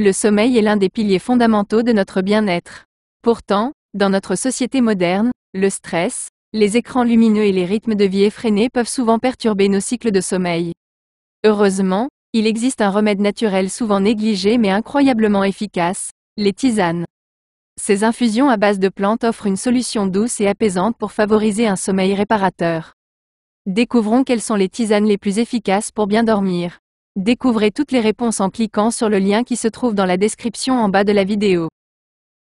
Le sommeil est l'un des piliers fondamentaux de notre bien-être. Pourtant, dans notre société moderne, le stress, les écrans lumineux et les rythmes de vie effrénés peuvent souvent perturber nos cycles de sommeil. Heureusement, il existe un remède naturel souvent négligé mais incroyablement efficace, les tisanes. Ces infusions à base de plantes offrent une solution douce et apaisante pour favoriser un sommeil réparateur. Découvrons quelles sont les tisanes les plus efficaces pour bien dormir. Découvrez toutes les réponses en cliquant sur le lien qui se trouve dans la description en bas de la vidéo.